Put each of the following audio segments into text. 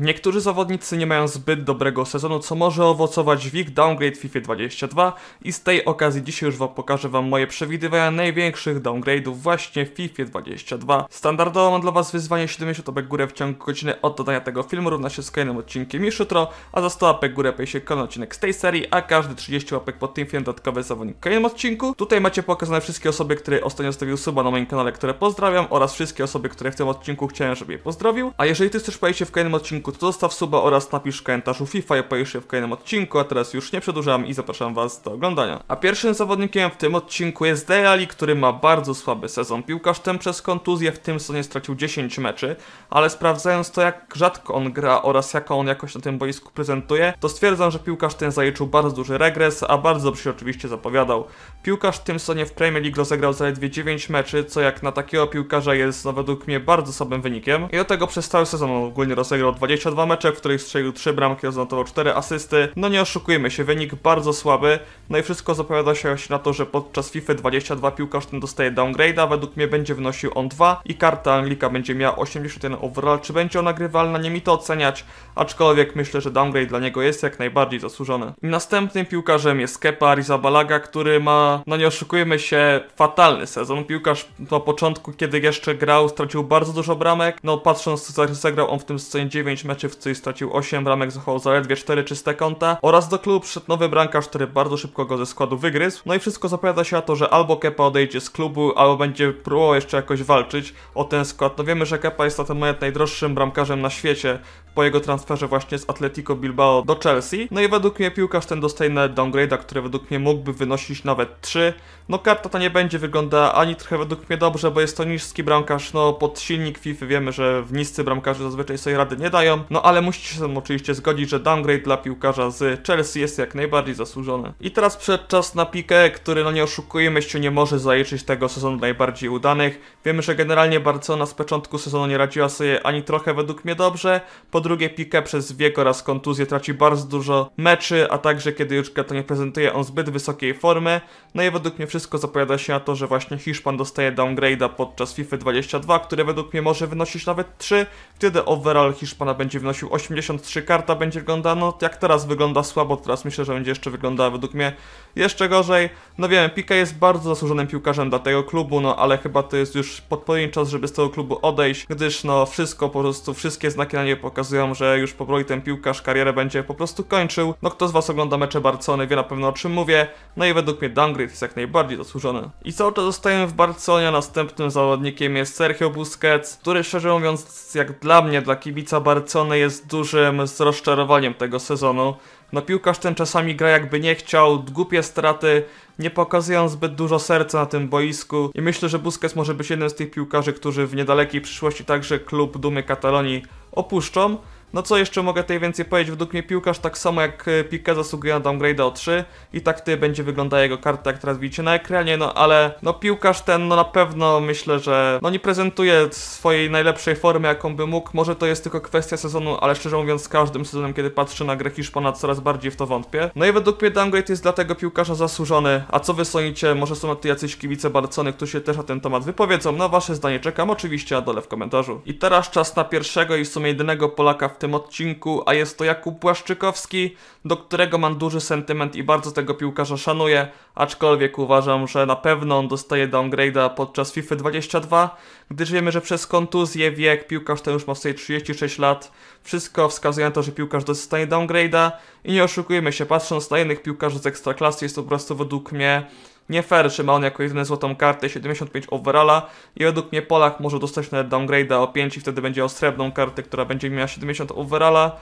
Niektórzy zawodnicy nie mają zbyt dobrego sezonu, co może owocować w ich downgrade FIFA 22 i z tej okazji dzisiaj już wam pokażę wam moje przewidywania największych downgrade'ów właśnie w FIFA 22. Standardowo mam dla was wyzwanie 70 łapek górę w ciągu godziny od dodania tego filmu równa się z kolejnym odcinkiem już jutro, a za 100 łapek górę pojawi się kolejny odcinek z tej serii, a każdy 30 łapek pod tym filmem dodatkowy zawodnik w kolejnym odcinku. Tutaj macie pokazane wszystkie osoby, które ostatnio zostawiły suba na moim kanale, które pozdrawiam oraz wszystkie osoby, które w tym odcinku chciałem, żeby je pozdrowił. A jeżeli ty chcesz pojawić się w kolejnym odcinku odcinku, to zostaw suba oraz napisz komentarz u FIFA i pojawisz się w kolejnym odcinku, a teraz już nie przedłużam i zapraszam Was do oglądania. A pierwszym zawodnikiem w tym odcinku jest Dejali, który ma bardzo słaby sezon. Piłkarz ten przez kontuzję w tym sezonie stracił 10 meczy, ale sprawdzając to jak rzadko on gra oraz jaką on jakoś na tym boisku prezentuje, to stwierdzam, że piłkarz ten zaliczył bardzo duży regres, a bardzo dobrze się oczywiście zapowiadał. Piłkarz w tym sezonie w Premier League rozegrał zaledwie 9 meczy, co jak na takiego piłkarza jest no, według mnie bardzo słabym wynikiem i do tego przez cały sezon ogólnie rozegrał 20 22 mecze, w których strzelił 3 bramki, oznakował 4 asysty. No nie oszukujmy się, wynik bardzo słaby. No i wszystko zapowiada się na to, że podczas FIFA 22 piłkarz ten dostaje downgrade'a. Według mnie będzie wynosił on 2 i karta Anglika będzie miała 81 overall. Czy będzie ona grywalna? Nie mi to oceniać, aczkolwiek myślę, że downgrade dla niego jest jak najbardziej zasłużony. następnym piłkarzem jest Kepa Rizabalaga, który ma, no nie oszukujmy się, fatalny sezon. Piłkarz na początku, kiedy jeszcze grał, stracił bardzo dużo bramek. No patrząc, zagrał on w tym scenie 9 9 meczów, w których stracił 8 bramek, zachował zaledwie 4 czyste konta oraz do klubu przyszedł nowy bramkarz, który bardzo szybko go ze składu wygryzł. No i wszystko zapowiada się na to, że albo Kepa odejdzie z klubu, albo będzie próbował jeszcze jakoś walczyć o ten skład. No wiemy, że Kepa jest na ten moment najdroższym bramkarzem na świecie po jego transferze właśnie z Atletico Bilbao do Chelsea. No i według mnie piłkarz ten dostaje nawet downgrade'a, który według mnie mógłby wynosić nawet 3. No karta ta nie będzie wyglądała ani trochę według mnie dobrze, bo jest to niski bramkarz, no pod silnik FIFA y wiemy, że w niscy bramkarze zazwyczaj sobie rady nie dają no ale musicie się oczywiście zgodzić, że downgrade dla piłkarza z Chelsea jest jak najbardziej zasłużony. I teraz przed czas na Piqué, który no nie oszukujemy się, nie może zaliczyć tego sezonu najbardziej udanych. Wiemy, że generalnie Barcelona z początku sezonu nie radziła sobie ani trochę według mnie dobrze. Po drugie Piqué przez wiek oraz kontuzję traci bardzo dużo meczy, a także kiedy już to nie prezentuje on zbyt wysokiej formy. No i według mnie wszystko zapowiada się na to, że właśnie Hiszpan dostaje downgrade'a podczas FIFA 22, które według mnie może wynosić nawet 3, wtedy overall Hiszpana będzie wynosił 83, karta będzie wyglądała, no jak teraz wygląda słabo, teraz myślę, że będzie jeszcze wyglądała według mnie jeszcze gorzej. No wiem, Pika jest bardzo zasłużonym piłkarzem dla tego klubu, no ale chyba to jest już podpowiedni czas, żeby z tego klubu odejść, gdyż no wszystko, po prostu wszystkie znaki na nie pokazują, że już powoli ten piłkarz karierę będzie po prostu kończył. No kto z Was ogląda mecze Barcony wie na pewno o czym mówię, no i według mnie downgrade jest jak najbardziej zasłużony. I co to zostajemy w Barcelonie następnym zawodnikiem jest Sergio Busquets, który szczerze mówiąc jak dla mnie, dla kibica Barcony jest dużym rozczarowaniem tego sezonu. No piłkarz ten czasami gra jakby nie chciał, głupie straty, nie pokazują zbyt dużo serca na tym boisku i myślę, że Busquets może być jednym z tych piłkarzy, którzy w niedalekiej przyszłości także klub Dumy Katalonii opuszczą. No co jeszcze mogę tutaj więcej powiedzieć? Według mnie piłkarz tak samo jak e, Piqué zasługuje na downgrade o 3 i tak tutaj będzie wyglądała jego karta, jak teraz widzicie na ekranie, no ale no piłkarz ten no na pewno myślę, że no nie prezentuje swojej najlepszej formy, jaką by mógł. Może to jest tylko kwestia sezonu, ale szczerze mówiąc z każdym sezonem, kiedy patrzę na grę Hiszpana coraz bardziej w to wątpię. No i według mnie downgrade jest dla tego piłkarza zasłużony. A co wy sądzicie? Może są na ty jacyś kibice Barcony, którzy się też na ten temat wypowiedzą? no wasze zdanie czekam oczywiście na dole w komentarzu. I teraz czas na pierwszego i w sumie jedynego Polaka w tym odcinku, a jest to Jakub Płaszczykowski, do którego mam duży sentyment i bardzo tego piłkarza szanuję, aczkolwiek uważam, że na pewno on dostaje downgrade'a podczas FIFA 22, gdyż wiemy, że przez kontuzję, wiek, piłkarz ten już ma sobie 36 lat, wszystko wskazuje na to, że piłkarz dostanie downgrade'a i nie oszukujemy się, patrząc na innych piłkarzy z Ekstraklasy jest to po prostu według mnie nie fair, że ma on jako jedyny złotą kartę 75 overalla i według mnie Polak może dostać nawet downgrade'a o 5 i wtedy będzie o srebrną kartę, która będzie miała 70 overalla.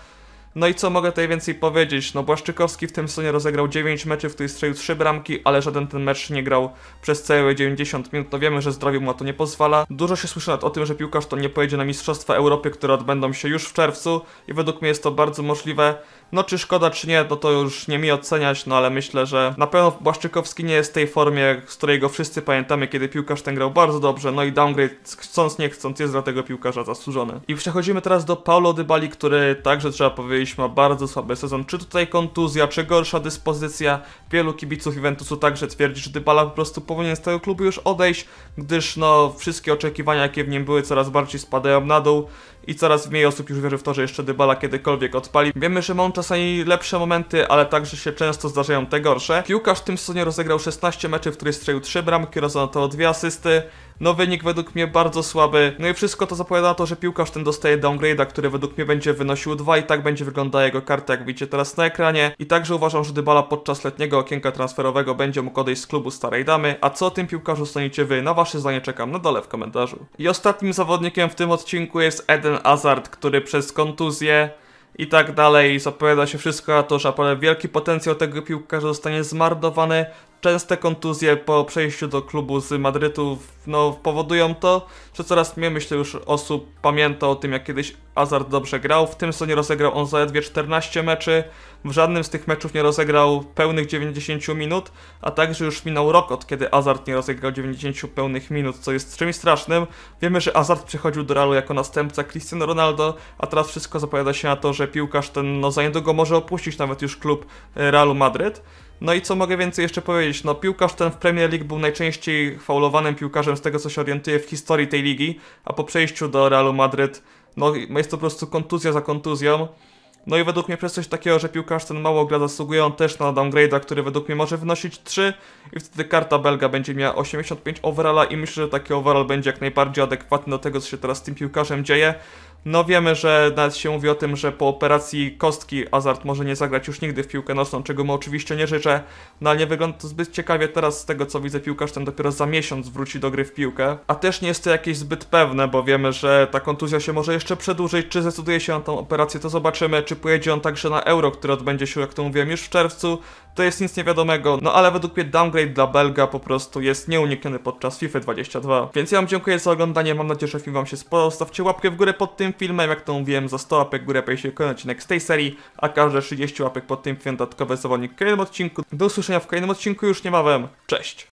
No i co mogę tutaj więcej powiedzieć? No Błaszczykowski w tym sezonie rozegrał 9 meczów, w których strzelił 3 bramki, ale żaden ten mecz nie grał przez całe 90 minut. No wiemy, że zdrowie mu na to nie pozwala. Dużo się słyszy nawet o tym, że piłkarz to nie pojedzie na Mistrzostwa Europy, które odbędą się już w czerwcu i według mnie jest to bardzo możliwe. No czy szkoda, czy nie, no to już nie mi oceniać, no ale myślę, że na pewno Błaszczykowski nie jest w tej formie, z której go wszyscy pamiętamy, kiedy piłkarz ten grał bardzo dobrze, no i downgrade chcąc nie chcąc jest dla tego piłkarza zasłużony. I przechodzimy teraz do Paulo Dybali, który także trzeba powiedzieć ma bardzo słaby sezon. Czy tutaj kontuzja, czy gorsza dyspozycja? Wielu kibiców Juventusu także twierdzi, że Dybala po prostu powinien z tego klubu już odejść, gdyż no wszystkie oczekiwania jakie w nim były coraz bardziej spadają na dół i coraz mniej osób już wierzy w to, że jeszcze Dybala kiedykolwiek odpali. Wiemy, że Mount czasami lepsze momenty, ale także się często zdarzają te gorsze. Piłkarz w tym sezonie rozegrał 16 meczy, w których strzelił 3 bramki, oraz to 2 asysty. No wynik według mnie bardzo słaby. No i wszystko to zapowiada na to, że piłkarz ten dostaje downgrade'a, który według mnie będzie wynosił 2 i tak będzie wyglądała jego karta, jak widzicie teraz na ekranie. I także uważam, że Dybala podczas letniego okienka transferowego będzie mógł odejść z klubu Starej Damy. A co o tym piłkarzu staniecie wy? Na wasze zdanie czekam na dole w komentarzu. I ostatnim zawodnikiem w tym odcinku jest Eden Hazard, który przez kontuzję i tak dalej. Zapowiada się wszystko na to, że naprawdę wielki potencjał tego piłkarza zostanie zmarnowany, częste kontuzje po przejściu do klubu z Madrytu no, powodują to, że coraz mniej myślę już osób pamięta o tym, jak kiedyś Azar dobrze grał. W tym sezonie rozegrał on zaledwie 14 meczy, w żadnym z tych meczów nie rozegrał pełnych 90 minut, a także już minął rok od kiedy Azard nie rozegrał 90 pełnych minut, co jest czymś strasznym. Wiemy, że Azard przychodził do Realu jako następca Cristiano Ronaldo, a teraz wszystko zapowiada się na to, że piłkarz ten no, za niedługo może opuścić nawet już klub e, Realu Madryt. No i co mogę więcej jeszcze powiedzieć? No piłkarz ten w Premier League był najczęściej faulowanym piłkarzem z tego co się orientuje w historii tej ligi, a po przejściu do Realu Madryt no jest to po prostu kontuzja za kontuzją. No i według mnie przez coś takiego, że piłkarz ten mało gra, zasługuje on też na downgrade'a, który według mnie może wynosić 3 i wtedy karta belga będzie miała 85 overalla i myślę, że taki overall będzie jak najbardziej adekwatny do tego, co się teraz z tym piłkarzem dzieje. No wiemy, że nawet się mówi o tym, że po operacji kostki Azart może nie zagrać już nigdy w piłkę nocną, czego mu oczywiście nie życzę, no ale nie wygląda to zbyt ciekawie teraz z tego co widzę piłkarz ten dopiero za miesiąc wróci do gry w piłkę, a też nie jest to jakieś zbyt pewne, bo wiemy, że ta kontuzja się może jeszcze przedłużyć, czy zdecyduje się na tą operację to zobaczymy, czy pojedzie on także na Euro, które odbędzie się jak to mówiłem już w czerwcu, to jest nic niewiadomego, no ale według mnie downgrade dla Belga po prostu jest nieunikniony podczas FIFA 22. Więc ja wam dziękuję za oglądanie, mam nadzieję, że film wam się spodobał, stawcie łapkę w górę pod tym tym filmem, jak to mówiłem, za 100 łapek górę pojawi się kolejny odcinek z tej serii, a każde 30 łapek pod tym filmem dodatkowe zawodnik w kolejnym odcinku. Do usłyszenia w kolejnym odcinku już niebawem. Cześć!